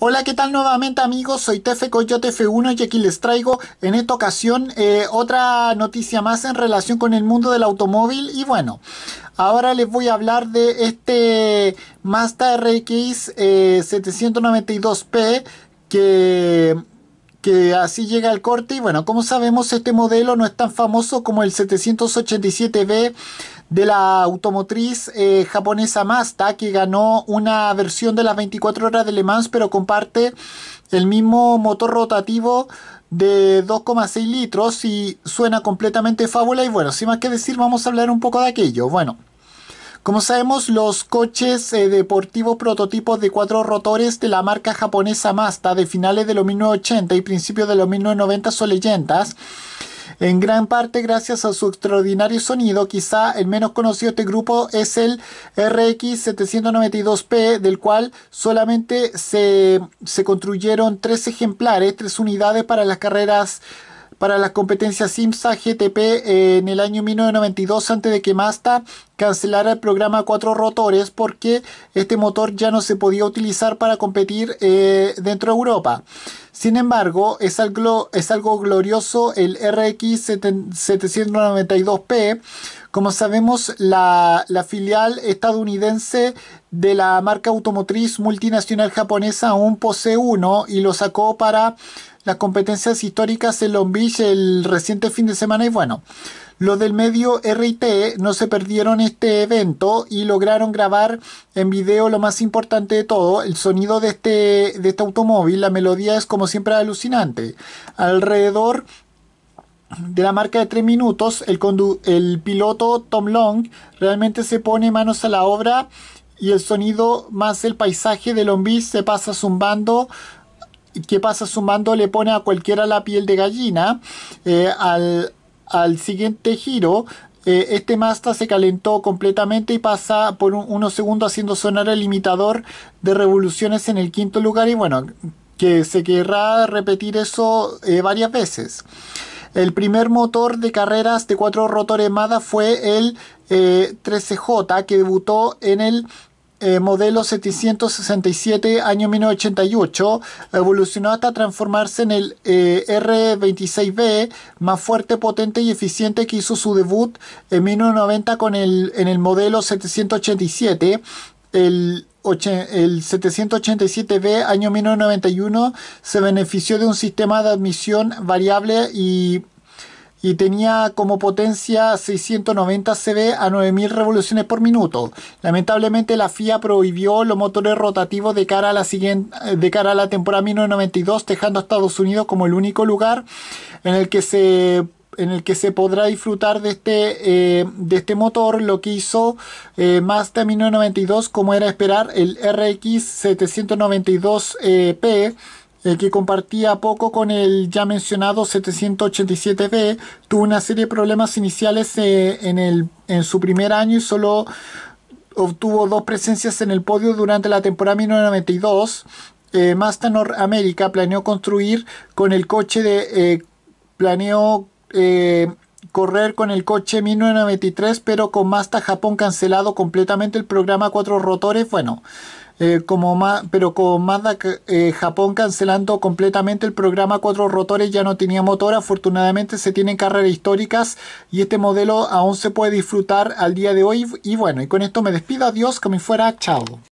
Hola, ¿qué tal nuevamente amigos? Soy Tefe Coyote F1 y aquí les traigo en esta ocasión eh, otra noticia más en relación con el mundo del automóvil y bueno, ahora les voy a hablar de este Mazda RX 792P eh, que que así llega al corte y bueno, como sabemos este modelo no es tan famoso como el 787B de la automotriz eh, japonesa Mazda, que ganó una versión de las 24 horas de Le Mans, pero comparte el mismo motor rotativo de 2,6 litros y suena completamente fábula. Y bueno, sin más que decir, vamos a hablar un poco de aquello. Bueno. Como sabemos, los coches eh, deportivos prototipos de cuatro rotores de la marca japonesa Mazda de finales de los 1980 y principios de los 1990 son leyendas en gran parte gracias a su extraordinario sonido. Quizá el menos conocido de este grupo es el RX792P, del cual solamente se, se construyeron tres ejemplares, tres unidades para las carreras para las competencias IMSA GTP en el año 1992 antes de que Mazda cancelara el programa cuatro rotores porque este motor ya no se podía utilizar para competir eh, dentro de Europa. Sin embargo, es algo, es algo glorioso el RX 792P. Como sabemos, la filial estadounidense de la marca automotriz multinacional japonesa aún posee uno y lo sacó para las competencias históricas en Long Beach el reciente fin de semana y bueno, los del medio RT no se perdieron este evento y lograron grabar en video lo más importante de todo, el sonido de este, de este automóvil, la melodía es como siempre alucinante. Alrededor de la marca de 3 minutos, el, el piloto Tom Long realmente se pone manos a la obra y el sonido más el paisaje de Long Beach se pasa zumbando ¿Qué pasa sumando le pone a cualquiera la piel de gallina. Eh, al, siguiente giro, eh, este Mazda se calentó completamente y pasa por unos segundos haciendo sonar el limitador de revoluciones en el quinto lugar y bueno, que se querrá repetir eso eh, varias veces. El primer motor de carreras de cuatro rotores Mazda fue el 13J que debutó en el eh, modelo 767 año 1988 evolucionó hasta transformarse en el eh, R26B más fuerte, potente y eficiente que hizo su debut en 1990 con el, en el modelo 787. El, el 787B año 1991 se benefició de un sistema de admisión variable y y tenía como potencia 690 CV a 9000 revoluciones por minuto. Lamentablemente la FIA prohibió los motores rotativos de cara a la siguiente de cara a la temporada 1992, dejando a Estados Unidos como el único lugar en el que se en el que se podrá disfrutar de este, eh, de este motor, lo que hizo más eh, Mazda 1992, como era esperar, el RX 792P. El eh, que compartía poco con el ya mencionado 787B, tuvo una serie de problemas iniciales eh, en, el, en su primer año y solo obtuvo dos presencias en el podio durante la temporada 1992. Eh, Mazda América planeó construir con el coche de... Eh, planeó correr con el coche 1993, pero con Mazda Japón cancelado completamente el programa Cuatro Rotores. Bueno, eh, como ma pero con Mazda eh, Japón cancelando completamente el programa cuatro rotores ya no tenía motor afortunadamente se tienen carreras históricas y este modelo aún se puede disfrutar al día de hoy y bueno y con esto me despido adiós que me fuera chao